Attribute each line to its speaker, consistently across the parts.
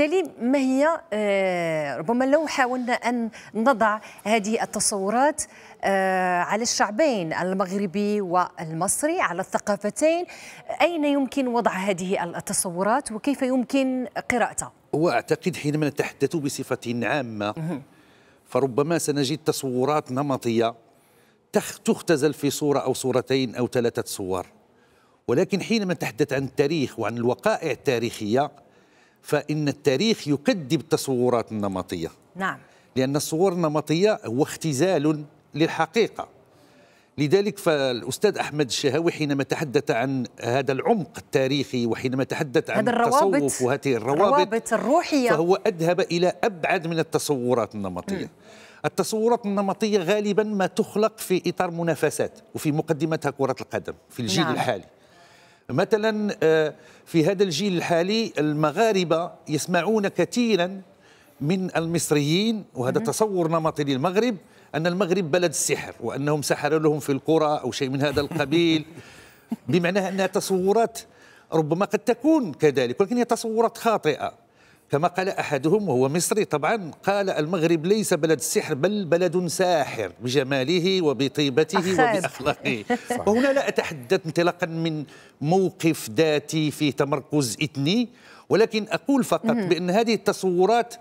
Speaker 1: بالتالي ما هي آه، ربما لو حاولنا ان نضع هذه التصورات آه، على الشعبين المغربي والمصري على الثقافتين اين يمكن وضع هذه التصورات وكيف يمكن قراءتها؟
Speaker 2: واعتقد حينما نتحدث بصفه عامه فربما سنجد تصورات نمطيه تختزل في صوره او صورتين او ثلاثه صور ولكن حينما نتحدث عن التاريخ وعن الوقائع التاريخيه فإن التاريخ يكذب التصورات النمطية نعم لأن الصور النمطية هو اختزال للحقيقة لذلك فالأستاذ أحمد الشهاوي حينما تحدث عن هذا العمق التاريخي وحينما تحدث عن التصوف وهذه الروابط الروابط
Speaker 1: الروحية فهو
Speaker 2: أذهب إلى أبعد من التصورات النمطية م. التصورات النمطية غالبا ما تخلق في إطار منافسات وفي مقدمتها كرة القدم في الجيل نعم. الحالي مثلا آه، في هذا الجيل الحالي المغاربة يسمعون كثيرا من المصريين وهذا تصور نمطي للمغرب أن المغرب بلد السحر وأنهم سحروا لهم في القرى أو شيء من هذا القبيل بمعنى أنها تصورات ربما قد تكون كذلك ولكن هي تصورات خاطئة كما قال أحدهم وهو مصري طبعا قال المغرب ليس بلد سحر بل بلد ساحر بجماله وبطيبته وبأخلاقه وهنا لا أتحدث انطلاقا من موقف ذاتي في تمركز إثني ولكن أقول فقط بأن هذه التصورات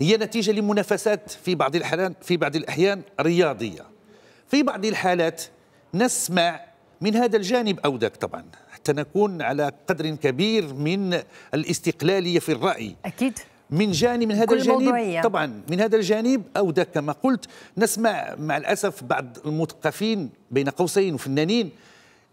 Speaker 2: هي نتيجة لمنافسات في بعض الحالات في بعض الأحيان رياضية في بعض الحالات نسمع من هذا الجانب أو ذاك طبعا سنكون على قدر كبير من الاستقلالية في الرأي أكيد من جانب من هذا الجانب موضوعية. طبعا من هذا الجانب او ده كما قلت نسمع مع الاسف بعض المثقفين بين قوسين وفنانين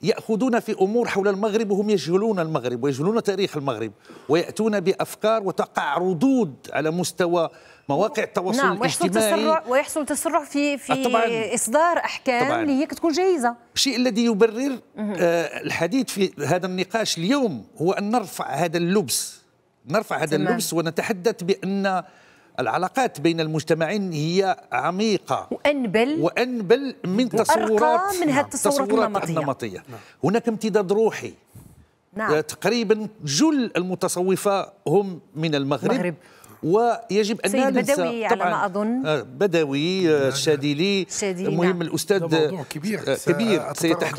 Speaker 2: ياخذون في امور حول المغرب وهم يجهلون المغرب ويجهلون تاريخ المغرب وياتون بافكار وتقع ردود على مستوى مواقع التواصل نعم ويحصل تسرع
Speaker 1: ويحصل تسرع في في آه، طبعاً اصدار احكام طبعاً اللي هي تكون جاهزه
Speaker 2: الشيء الذي يبرر آه الحديث في هذا النقاش اليوم هو ان نرفع هذا اللبس نرفع هذا تمام. اللبس ونتحدث بان العلاقات بين المجتمعين هي عميقة
Speaker 1: وأنبل
Speaker 2: وأنبل من تصورات من هذه نعم، التصورات النمطية, النمطية. نعم. هناك امتداد روحي نعم. آه، تقريبا جل المتصوفة هم من المغرب, المغرب. ويجب ان لا ننسى بدوي على ما اظن آه، بدوي آه، نعم. الشادلي
Speaker 1: المهم نعم. الاستاذ موضوع كبير آه، كبير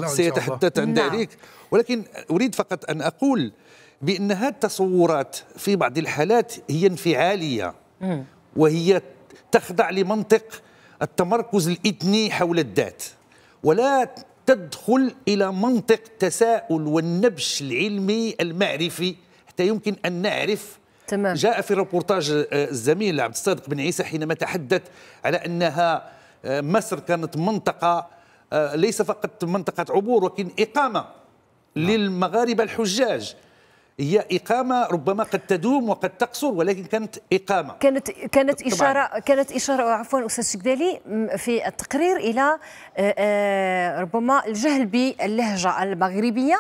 Speaker 1: سيتحدث عن نعم. ذلك
Speaker 2: ولكن اريد فقط ان اقول بان هذه التصورات في بعض الحالات هي انفعاليه وهي تخضع لمنطق التمركز الاثني حول الذات ولا تدخل الى منطق التساؤل والنبش العلمي المعرفي حتى يمكن ان نعرف تمام. جاء في الربورتاج آه، الزميل عبد الصادق بن عيسى حينما تحدث على أنها آه، مصر كانت منطقة آه، ليس فقط منطقة عبور ولكن إقامة نعم. للمغاربة الحجاج هي إقامة ربما قد تدوم وقد تقصر ولكن كانت إقامة
Speaker 1: كانت كانت طبعاً. إشارة كانت إشارة عفوا أستاذ شكدالي في التقرير إلى آه، آه، ربما الجهل باللهجة المغربية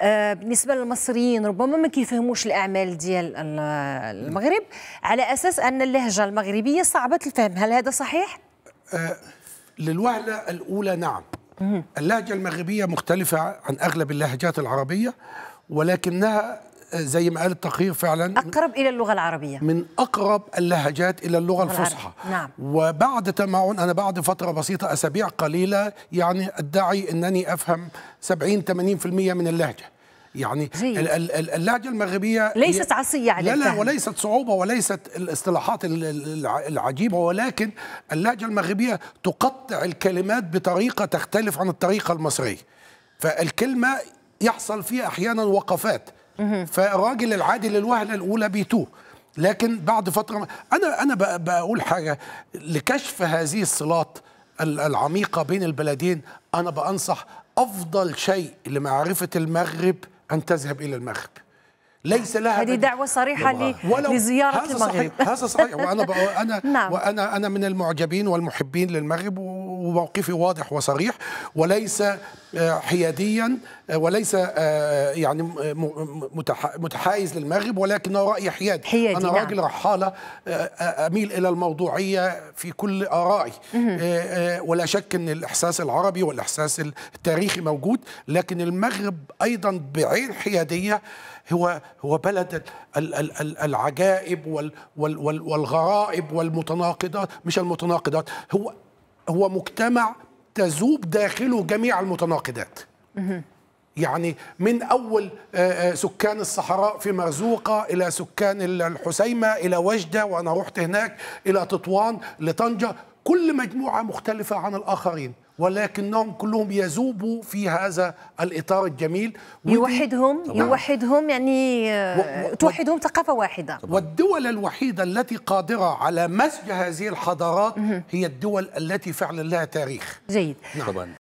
Speaker 1: آه، بالنسبه للمصريين ربما ما كيفهموش الاعمال ديال المغرب على اساس ان اللهجه المغربيه صعبه الفهم هل هذا صحيح
Speaker 3: للوهله الاولى نعم اللهجه المغربيه مختلفه عن اغلب اللهجات العربيه ولكنها زي ما قال التقرير فعلا
Speaker 1: اقرب الى اللغه العربيه
Speaker 3: من اقرب اللهجات الى اللغه الفصحى نعم وبعد تمعن انا بعد فتره بسيطه اسابيع قليله يعني ادعي انني افهم 70 80% من اللهجه يعني اللهجه المغربيه ليست عصيه على لا لا وليست صعوبه وليست الاصطلاحات العجيبه ولكن اللهجه المغربيه تقطع الكلمات بطريقه تختلف عن الطريقه المصريه فالكلمه يحصل فيها احيانا وقفات فالراجل العادي للوهله الاولى بيتوه لكن بعد فتره انا انا بقول حاجه لكشف هذه الصلات العميقه بين البلدين انا بانصح افضل شيء لمعرفه المغرب ان تذهب الى المغرب ليس لها هذه دعوة صريحة لزيارة هذا المغرب صحيح. هذا صحيح وأنا أنا نعم. وأنا أنا من المعجبين والمحبين للمغرب و وموقفي واضح وصريح وليس آه، حياديا آه، وليس آه، يعني متحيز للمغرب ولكن رأي حيادي حيادي انا نعم. راجل رحاله اميل الى الموضوعيه في كل ارائي ولا شك ان الاحساس العربي والاحساس التاريخي موجود لكن المغرب ايضا بعين حياديه هو هو بلد العجائب والغرائب والمتناقضات مش المتناقضات هو هو مجتمع تذوب داخله جميع المتناقضات يعني من أول آه، آه، سكان الصحراء في مرزوقة إلى سكان الحسيمة إلى وجدة وأنا رحت هناك إلى تطوان لطنجة كل مجموعة مختلفة عن الآخرين ولكنهم كلهم يذوبوا في هذا الاطار الجميل
Speaker 1: يوحدهم طبعا. يوحدهم يعني و... و... آه، توحدهم ثقافه واحده
Speaker 3: طبعا. والدول الوحيده التي قادره على مزج هذه الحضارات هي الدول التي فعلا لها تاريخ جيد
Speaker 1: نعم. طبعا